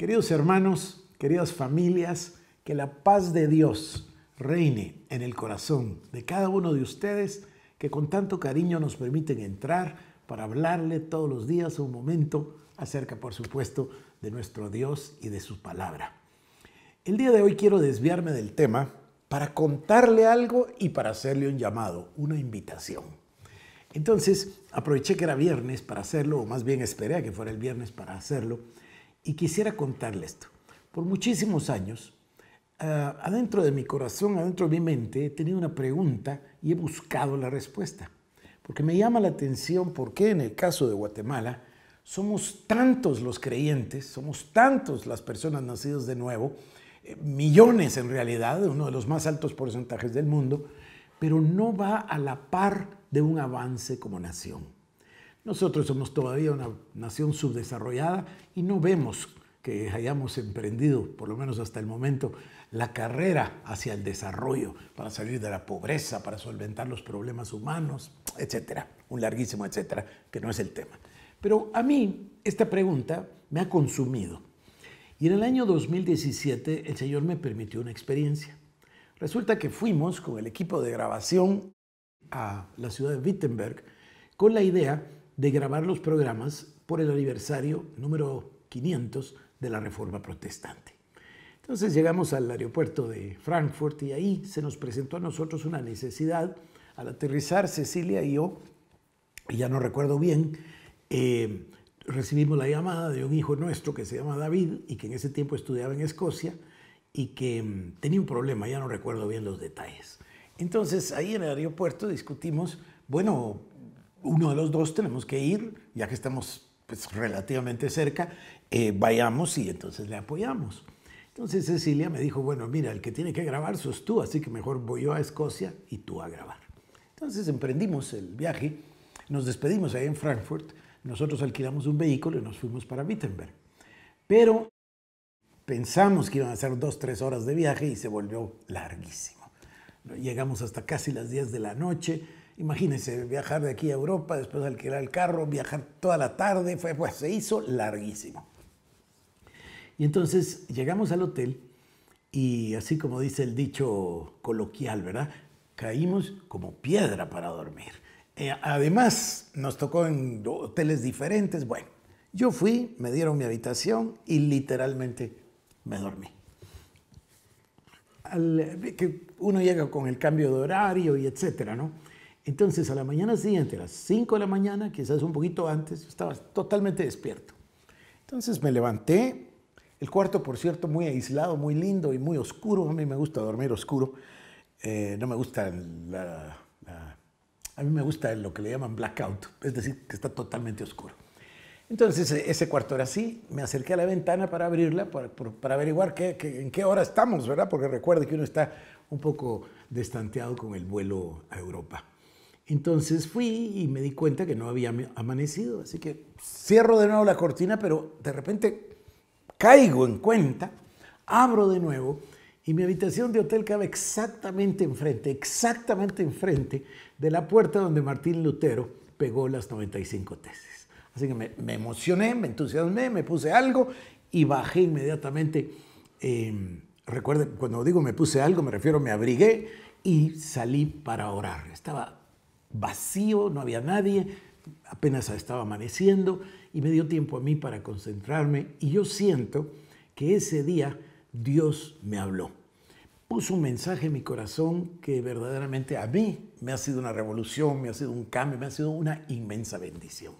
Queridos hermanos, queridas familias, que la paz de Dios reine en el corazón de cada uno de ustedes que con tanto cariño nos permiten entrar para hablarle todos los días un momento acerca, por supuesto, de nuestro Dios y de su palabra. El día de hoy quiero desviarme del tema para contarle algo y para hacerle un llamado, una invitación. Entonces, aproveché que era viernes para hacerlo, o más bien esperé a que fuera el viernes para hacerlo y quisiera contarles esto. Por muchísimos años, eh, adentro de mi corazón, adentro de mi mente, he tenido una pregunta y he buscado la respuesta. Porque me llama la atención por qué en el caso de Guatemala somos tantos los creyentes, somos tantos las personas nacidas de nuevo, eh, millones en realidad, uno de los más altos porcentajes del mundo, pero no va a la par de un avance como nación. Nosotros somos todavía una nación subdesarrollada y no vemos que hayamos emprendido, por lo menos hasta el momento, la carrera hacia el desarrollo, para salir de la pobreza, para solventar los problemas humanos, etcétera, un larguísimo etcétera, que no es el tema. Pero a mí esta pregunta me ha consumido. Y en el año 2017 el Señor me permitió una experiencia. Resulta que fuimos con el equipo de grabación a la ciudad de Wittenberg con la idea de grabar los programas por el aniversario número 500 de la Reforma Protestante. Entonces llegamos al aeropuerto de Frankfurt y ahí se nos presentó a nosotros una necesidad. Al aterrizar, Cecilia y yo, ya no recuerdo bien, eh, recibimos la llamada de un hijo nuestro que se llama David y que en ese tiempo estudiaba en Escocia y que mm, tenía un problema, ya no recuerdo bien los detalles. Entonces ahí en el aeropuerto discutimos, bueno, uno de los dos tenemos que ir, ya que estamos pues, relativamente cerca, eh, vayamos y entonces le apoyamos. Entonces Cecilia me dijo, bueno, mira, el que tiene que grabar sos tú, así que mejor voy yo a Escocia y tú a grabar. Entonces emprendimos el viaje, nos despedimos ahí en Frankfurt, nosotros alquilamos un vehículo y nos fuimos para Wittenberg. Pero pensamos que iban a ser dos, tres horas de viaje y se volvió larguísimo. Llegamos hasta casi las 10 de la noche, Imagínense, viajar de aquí a Europa, después alquilar el carro, viajar toda la tarde, fue, pues se hizo larguísimo. Y entonces llegamos al hotel y así como dice el dicho coloquial, ¿verdad? Caímos como piedra para dormir. Eh, además, nos tocó en hoteles diferentes. Bueno, yo fui, me dieron mi habitación y literalmente me dormí. que uno llega con el cambio de horario y etcétera, ¿no? Entonces, a la mañana siguiente, a las 5 de la mañana, quizás un poquito antes, estaba totalmente despierto. Entonces me levanté, el cuarto, por cierto, muy aislado, muy lindo y muy oscuro. A mí me gusta dormir oscuro. Eh, no me gusta A mí me gusta lo que le llaman blackout, es decir, que está totalmente oscuro. Entonces, e, ese cuarto era así. Me acerqué a la ventana para abrirla, para, averiguar qué, qué, en qué hora estamos, ¿verdad? Porque recuerde que uno está un poco destanteado con el vuelo a Europa. Entonces fui y me di cuenta que no había amanecido, así que cierro de nuevo la cortina, pero de repente caigo en cuenta, abro de nuevo y mi habitación de hotel cabe exactamente enfrente, exactamente enfrente de la puerta donde Martín Lutero pegó las 95 tesis. Así que me, emocioné, me entusiasmé, me puse algo y bajé inmediatamente. Em, recuerden, cuando digo me puse algo, me refiero me abrigué y salí para orar. Estaba vacío, no había nadie, apenas estaba amaneciendo y me dio tiempo a mí para concentrarme y yo siento que ese día Dios me habló. Puso un mensaje en mi corazón que verdaderamente a mí me ha sido una revolución, me ha sido un cambio, me ha sido una inmensa bendición.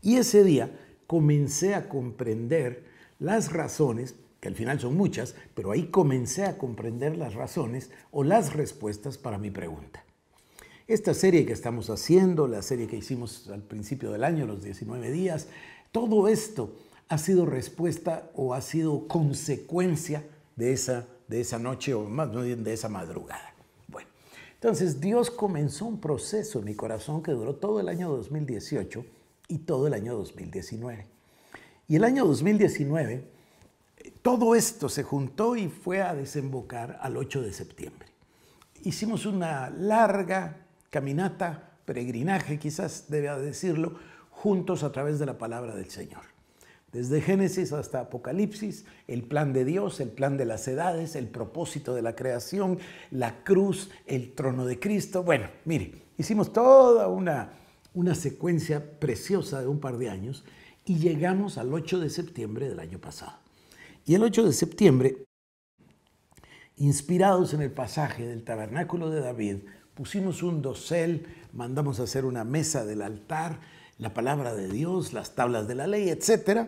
Y ese día comencé a comprender las razones, que al final son muchas, pero ahí comencé a comprender las razones o las respuestas para mi pregunta. Esta serie que estamos haciendo, la serie que hicimos al principio del año, los 19 días, todo esto ha sido respuesta o ha sido consecuencia de esa, de esa noche o más bien de esa madrugada. Bueno, entonces Dios comenzó un proceso en mi corazón que duró todo el año 2018 y todo el año 2019. Y el año 2019, todo esto se juntó y fue a desembocar al 8 de septiembre. Hicimos una larga caminata, peregrinaje quizás deba decirlo, juntos a través de la palabra del Señor. Desde Génesis hasta Apocalipsis, el plan de Dios, el plan de las edades, el propósito de la creación, la cruz, el trono de Cristo. Bueno, mire, hicimos toda una, una secuencia preciosa de un par de años y llegamos al 8 de septiembre del año pasado. Y el 8 de septiembre, inspirados en el pasaje del tabernáculo de David, pusimos un dosel, mandamos a hacer una mesa del altar, la palabra de Dios, las tablas de la ley, etc.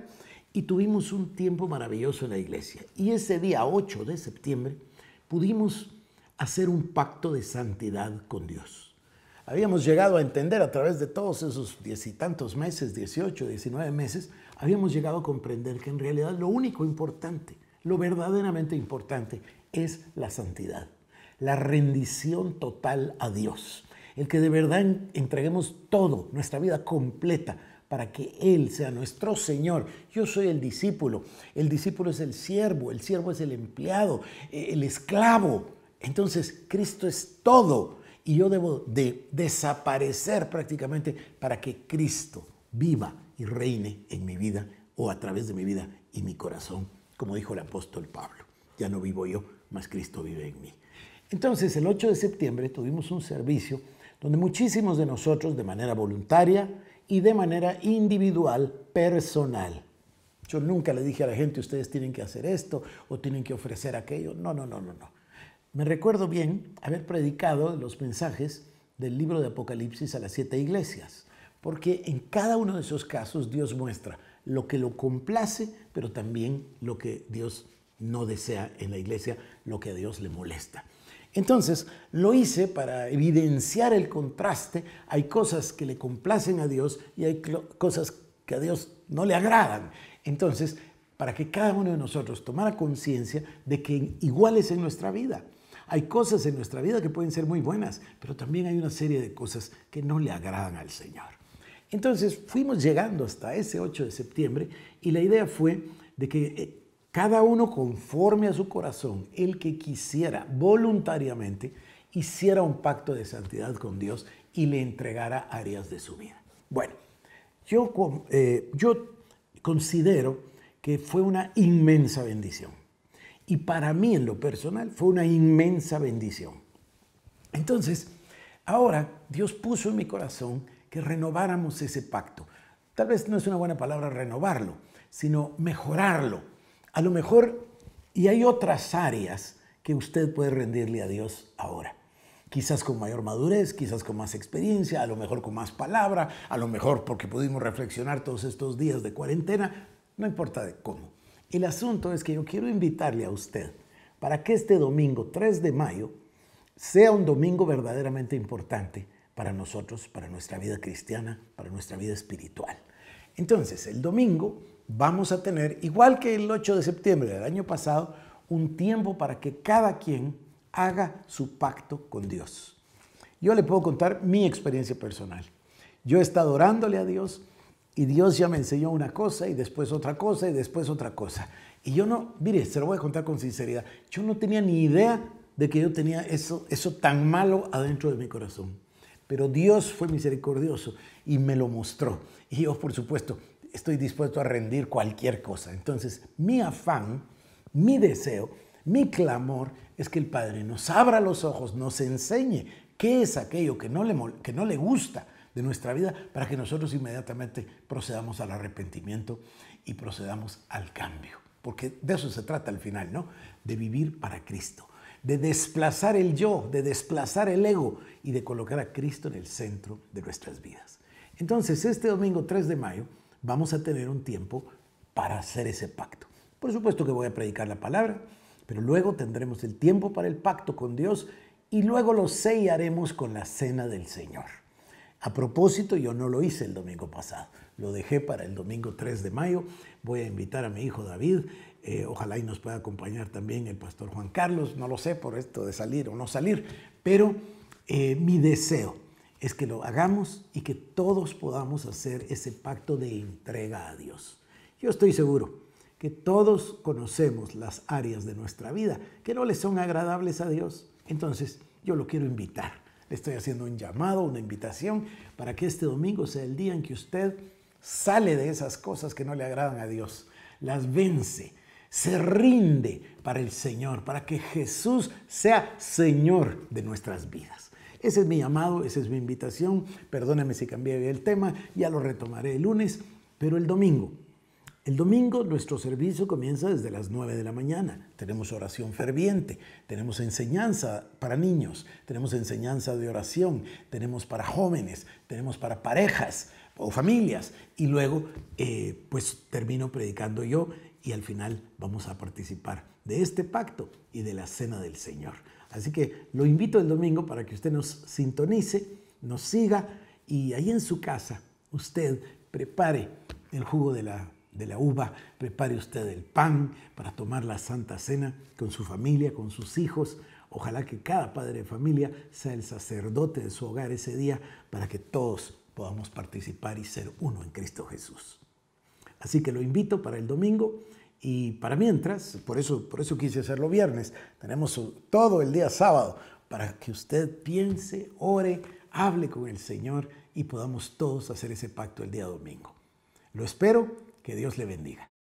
Y tuvimos un tiempo maravilloso en la iglesia. Y ese día 8 de septiembre pudimos hacer un pacto de santidad con Dios. Habíamos llegado a entender a través de todos esos diez y tantos meses, 18, 19 meses, habíamos llegado a comprender que en realidad lo único importante, lo verdaderamente importante, es la santidad la rendición total a Dios. El que de verdad entreguemos todo, nuestra vida completa, para que Él sea nuestro Señor. Yo soy el discípulo, el discípulo es el siervo, el siervo es el empleado, eh, el esclavo. Entonces, Cristo es todo y yo debo de desaparecer prácticamente para que Cristo viva y reine en mi vida o a través de mi vida y mi corazón, como dijo el apóstol Pablo. Ya no vivo yo, más Cristo vive en mí. Entonces, el 8 de septiembre tuvimos un servicio donde muchísimos de nosotros, de manera voluntaria y de manera individual, personal, yo nunca le dije a la gente, ustedes tienen que hacer esto o tienen que ofrecer aquello. No, no, no, no, no. Me recuerdo bien haber predicado los mensajes del libro de Apocalipsis a las siete iglesias, porque en cada uno de esos casos Dios muestra lo que lo complace, pero también lo que Dios no desea en la iglesia, lo que a Dios le molesta. Entonces, lo hice para evidenciar el contraste. Hay cosas que le complacen a Dios y hay cosas que a Dios no le agradan. Entonces, para que cada uno de nosotros tomara conciencia de que igual es en nuestra vida. Hay cosas en nuestra vida que pueden ser muy buenas, pero también hay una serie de cosas que no le agradan al Señor. Entonces fuimos llegando hasta ese 8 de septiembre y la idea fue de que eh, cada uno conforme a su corazón, el que quisiera voluntariamente, hiciera un pacto de santidad con Dios y le entregara áreas de su vida. Bueno, yo, eh, yo considero que fue una inmensa bendición. Y para mí en lo personal fue una inmensa bendición. Entonces, ahora Dios puso en mi corazón que renováramos ese pacto. Tal vez no es una buena palabra renovarlo, sino mejorarlo a lo mejor, y hay otras áreas que usted puede rendirle a Dios ahora. Quizás con mayor madurez, quizás con más experiencia, a lo mejor con más palabra, a lo mejor porque pudimos reflexionar todos estos días de cuarentena, no importa de cómo. El asunto es que yo quiero invitarle a usted para que este domingo 3 de mayo sea un domingo verdaderamente importante para nosotros, para nuestra vida cristiana, para nuestra vida espiritual. Entonces, el domingo vamos a tener, igual que el 8 de septiembre del año pasado, un tiempo para que cada quien haga su pacto con Dios. Yo le puedo contar mi experiencia personal. Yo he estado orándole a Dios y Dios ya me enseñó una cosa y después otra cosa y después otra cosa. Y yo no, mire, se lo voy a contar con sinceridad, yo no tenía ni idea de que yo tenía eso, eso tan malo adentro de mi corazón. Pero Dios fue misericordioso y me lo mostró. Y yo, por supuesto, estoy dispuesto a rendir cualquier cosa. Entonces, mi afán, mi deseo, mi clamor es que el Padre nos abra los ojos, nos enseñe qué es aquello que no le, que no le gusta de nuestra vida para que nosotros inmediatamente procedamos al arrepentimiento y procedamos al cambio. Porque de eso se trata al final, ¿no? De vivir para Cristo de desplazar el yo, de desplazar el ego y de colocar a Cristo en el centro de nuestras vidas. Entonces, este domingo 3 de mayo vamos a tener un tiempo para hacer ese pacto. Por supuesto que voy a predicar la palabra, pero luego tendremos el tiempo para el pacto con Dios y luego lo sellaremos con la cena del Señor. A propósito, yo no lo hice el domingo pasado, lo dejé para el domingo 3 de mayo. Voy a invitar a mi hijo David eh, ojalá y nos pueda acompañar también el pastor Juan Carlos, no lo sé por esto de salir o no salir, pero eh, mi deseo es que lo hagamos y que todos podamos hacer ese pacto de entrega a Dios. Yo estoy seguro que todos conocemos las áreas de nuestra vida que no le son agradables a Dios. Entonces, yo lo quiero invitar. Le estoy haciendo un llamado, una invitación para que este domingo sea el día en que usted sale de esas cosas que no le agradan a Dios, las vence, se rinde para el Señor, para que Jesús sea Señor de nuestras vidas. Ese es mi llamado, esa es mi invitación. Perdóname si cambié el tema, ya lo retomaré el lunes, pero el domingo. El domingo nuestro servicio comienza desde las 9 de la mañana. Tenemos oración ferviente, tenemos enseñanza para niños, tenemos enseñanza de oración, tenemos para jóvenes, tenemos para parejas o familias. Y luego, eh, pues termino predicando yo y al final vamos a participar de este pacto y de la cena del Señor. Así que lo invito el domingo para que usted nos sintonice, nos siga y ahí en su casa usted prepare el jugo de la, de la uva, prepare usted el pan para tomar la Santa Cena con su familia, con sus hijos. Ojalá que cada padre de familia sea el sacerdote de su hogar ese día para que todos podamos participar y ser uno en Cristo Jesús. Así que lo invito para el domingo y para mientras, por eso, por eso quise hacerlo viernes, tenemos todo el día sábado para que usted piense, ore, hable con el Señor y podamos todos hacer ese pacto el día domingo. Lo espero, que Dios le bendiga.